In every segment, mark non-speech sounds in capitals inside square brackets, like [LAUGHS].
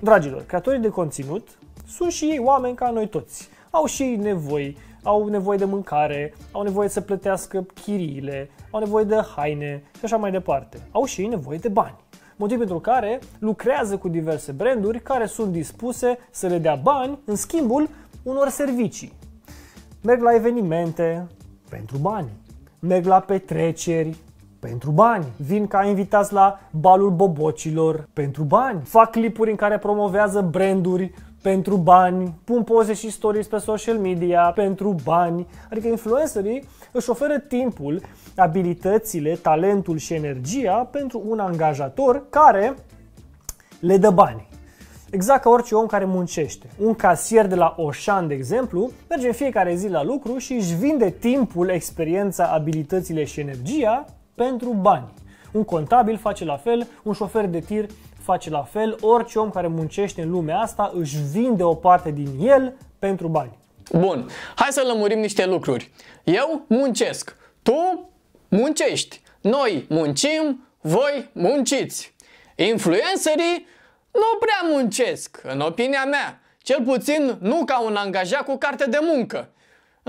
Dragilor, creatorii de conținut sunt și ei oameni ca noi toți. Au și ei nevoi, au nevoie de mâncare, au nevoie să plătească chiriile, au nevoie de haine și așa mai departe. Au și ei nevoie de bani. Motiv pentru care lucrează cu diverse branduri care sunt dispuse să le dea bani în schimbul unor servicii. Merg la evenimente pentru bani, merg la petreceri pentru bani. Vin ca invitați la balul bobocilor pentru bani. Fac clipuri în care promovează branduri pentru bani, pun poze și stories pe social media pentru bani. Adică influencerii își oferă timpul, abilitățile, talentul și energia pentru un angajator care le dă bani. Exact ca orice om care muncește. Un casier de la Oșan, de exemplu, merge în fiecare zi la lucru și își vinde timpul, experiența, abilitățile și energia pentru bani. Un contabil face la fel, un șofer de tir face la fel, orice om care muncește în lumea asta își vinde o parte din el pentru bani. Bun, hai să lămurim niște lucruri. Eu muncesc, tu muncești, noi muncim, voi munciți. Influencerii nu prea muncesc, în opinia mea, cel puțin nu ca un angajat cu carte de muncă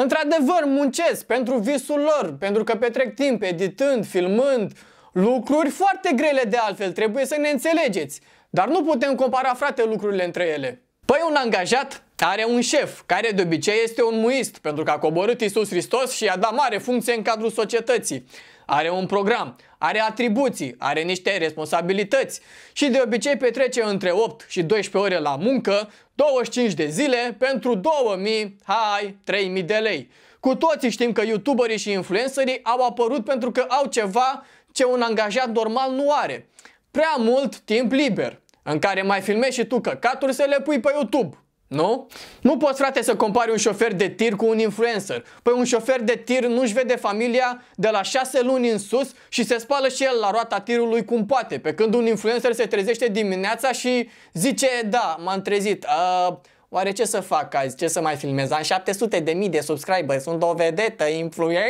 într-adevăr muncesc pentru visul lor, pentru că petrec timp editând, filmând, lucruri foarte grele de altfel, trebuie să ne înțelegeți. Dar nu putem compara, frate, lucrurile între ele. Păi un angajat are un șef, care de obicei este un muist, pentru că a coborât Iisus Hristos și i-a dat mare funcție în cadrul societății. Are un program, are atribuții, are niște responsabilități și de obicei petrece între 8 și 12 ore la muncă, 25 de zile pentru 2000, hai, 3000 de lei. Cu toții știm că youtuberii și influencerii au apărut pentru că au ceva ce un angajat normal nu are. Prea mult timp liber, în care mai filmezi și tu căcaturi să le pui pe YouTube. Nu? Nu poți, frate, să compari un șofer de tir cu un influencer. Păi un șofer de tir nu-și vede familia de la șase luni în sus și se spală și el la roata tirului cum poate. Pe când un influencer se trezește dimineața și zice, da, m-am trezit, uh, oare ce să fac azi, ce să mai filmez? Am 700 de mii de subscriberi, sunt o vedetă, influencer!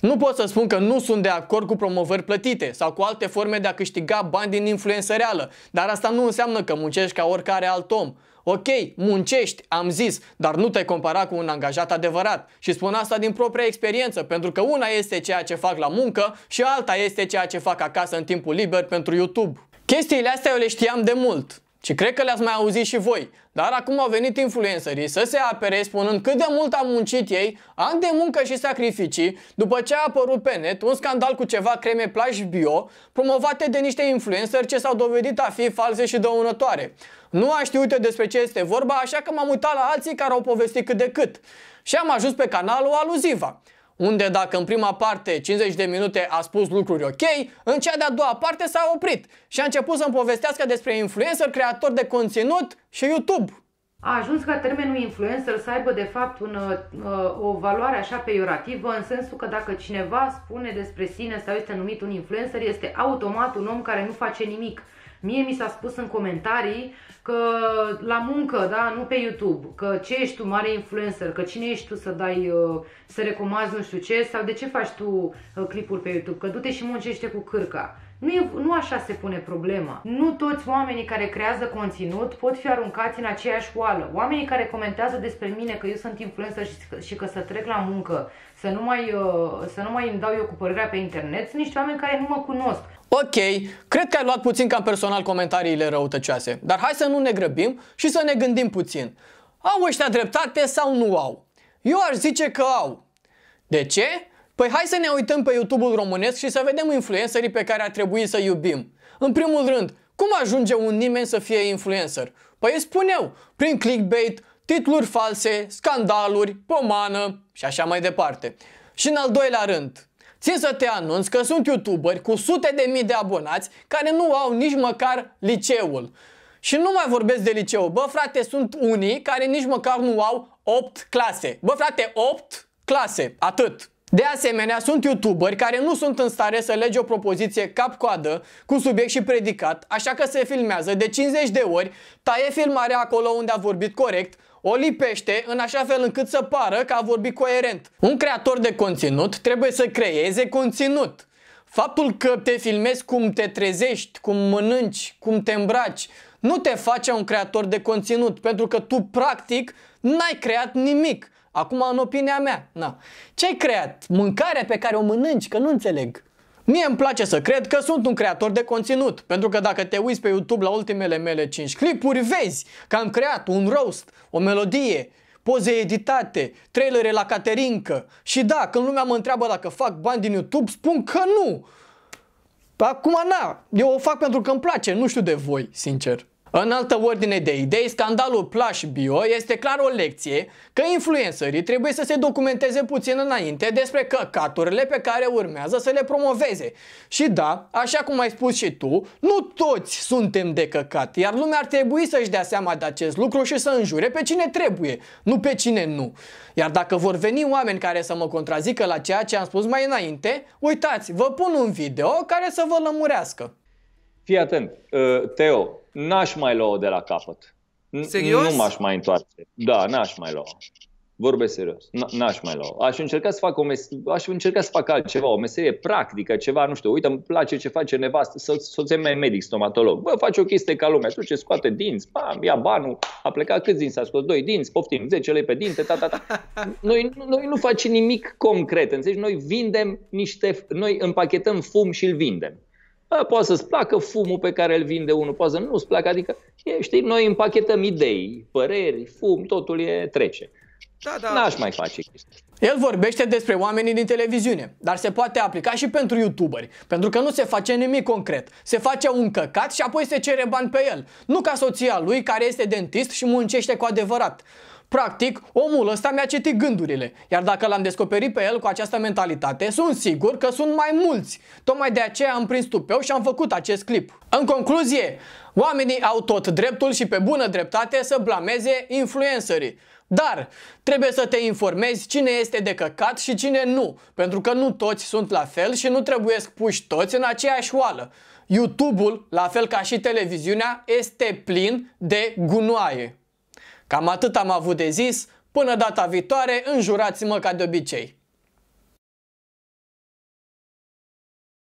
Nu pot să spun că nu sunt de acord cu promovări plătite sau cu alte forme de a câștiga bani din reală, dar asta nu înseamnă că muncești ca oricare alt om. Ok, muncești, am zis, dar nu te compara cu un angajat adevărat. Și spun asta din propria experiență, pentru că una este ceea ce fac la muncă și alta este ceea ce fac acasă în timpul liber pentru YouTube. Chestiile astea eu le știam de mult, și cred că le-ați mai auzit și voi. Dar acum au venit influencerii să se apere spunând cât de mult am muncit ei, ani de muncă și sacrificii, după ce a apărut pe net un scandal cu ceva creme plaj bio, promovate de niște influenceri ce s-au dovedit a fi false și dăunătoare. Nu a știut eu despre ce este vorba, așa că m-am uitat la alții care au povestit cât de cât. Și am ajuns pe canalul Aluziva, unde dacă în prima parte 50 de minute a spus lucruri ok, în cea de-a doua parte s-a oprit și a început să-mi povestească despre influencer, creator de conținut și YouTube. A ajuns ca termenul influencer să aibă de fapt un, uh, o valoare așa peiorativă, în sensul că dacă cineva spune despre sine sau este numit un influencer, este automat un om care nu face nimic Mie mi s-a spus în comentarii că la muncă, da, nu pe YouTube, că ce ești tu mare influencer, că cine ești tu să dai, uh, să recomanzi nu știu ce, sau de ce faci tu uh, clipuri pe YouTube, că du-te și muncește cu cârca. Nu, e, nu așa se pune problema. Nu toți oamenii care creează conținut pot fi aruncați în aceeași oală. Oamenii care comentează despre mine că eu sunt influencer și, și că să trec la muncă, să nu, mai, uh, să nu mai îmi dau eu cu părerea pe internet, sunt niște oameni care nu mă cunosc Ok, cred că ai luat puțin cam personal comentariile răutăcioase, dar hai să nu ne grăbim și să ne gândim puțin. Au ăștia dreptate sau nu au? Eu aș zice că au. De ce? Păi hai să ne uităm pe YouTube-ul românesc și să vedem influencerii pe care ar trebui să iubim. În primul rând, cum ajunge un nimeni să fie influencer? Păi îi spun eu, prin clickbait, titluri false, scandaluri, pomană și așa mai departe. Și în al doilea rând, țin să te anunț că sunt youtuberi cu sute de mii de abonați care nu au nici măcar liceul. Și nu mai vorbesc de liceu, bă frate, sunt unii care nici măcar nu au 8 clase. Bă frate, 8 clase, atât. De asemenea, sunt youtuberi care nu sunt în stare să lege o propoziție cap-coadă cu subiect și predicat, așa că se filmează de 50 de ori, taie filmarea acolo unde a vorbit corect, o lipește în așa fel încât să pară că a vorbit coerent. Un creator de conținut trebuie să creeze conținut. Faptul că te filmezi cum te trezești, cum mănânci, cum te îmbraci, nu te face un creator de conținut, pentru că tu practic n-ai creat nimic. Acum, în opinia mea, na. Ce ai creat? Mâncarea pe care o mănânci, că nu înțeleg. Mie îmi place să cred că sunt un creator de conținut, pentru că dacă te uiți pe YouTube la ultimele mele 5 clipuri, vezi că am creat un roast, o melodie, poze editate, trailere la caterincă și da, când lumea mă întreabă dacă fac bani din YouTube, spun că nu. Acum na, eu o fac pentru că îmi place, nu știu de voi, sincer. În altă ordine de idei, scandalul Plash Bio este clar o lecție că influencerii trebuie să se documenteze puțin înainte despre căcaturile pe care urmează să le promoveze. Și da, așa cum ai spus și tu, nu toți suntem de căcat, iar lumea ar trebui să-și dea seama de acest lucru și să înjure pe cine trebuie, nu pe cine nu. Iar dacă vor veni oameni care să mă contrazică la ceea ce am spus mai înainte, uitați, vă pun un video care să vă lămurească. Fii atent, uh, Teo, n-aș mai lua de la capăt. Serios? Nu m-aș mai întoarce. Da, n-aș mai lua. Vorbesc serios. N-aș mai lua. Aș încerca să fac o mes- aș încerca să fac altceva, o meserie practică, ceva, nu știu. Uite, îmi place ce face nevastă, să soția mea e medic, stomatolog. Bă, face o chestie ca lumea. ce scoate dinți, pam, ia banul, a plecat câți dinți, a scos doi dinți, poftim, 10 lei pe dinte, ta, ta, ta. [LAUGHS] Noi, noi nu facem nimic concret, înțelegi? Noi vindem niște, noi împachetăm fum și îl vindem. A, poate să-ți placă fumul pe care îl vinde unul, poate să nu-ți placă, adică, știi, noi împachetăm idei, păreri, fum, totul e trece. Da, da. N-aș mai face chestia. El vorbește despre oamenii din televiziune, dar se poate aplica și pentru youtuberi, pentru că nu se face nimic concret. Se face un căcat și apoi se cere bani pe el, nu ca soția lui care este dentist și muncește cu adevărat. Practic, omul ăsta mi-a citit gândurile, iar dacă l-am descoperit pe el cu această mentalitate, sunt sigur că sunt mai mulți. Tocmai de aceea am prins tupeu și am făcut acest clip. În concluzie, oamenii au tot dreptul și pe bună dreptate să blameze influencerii. Dar trebuie să te informezi cine este de căcat și cine nu, pentru că nu toți sunt la fel și nu trebuie puși toți în aceeași oală. YouTube-ul, la fel ca și televiziunea, este plin de gunoaie. Cam atât am avut de zis, până data viitoare, înjurați-mă ca de obicei.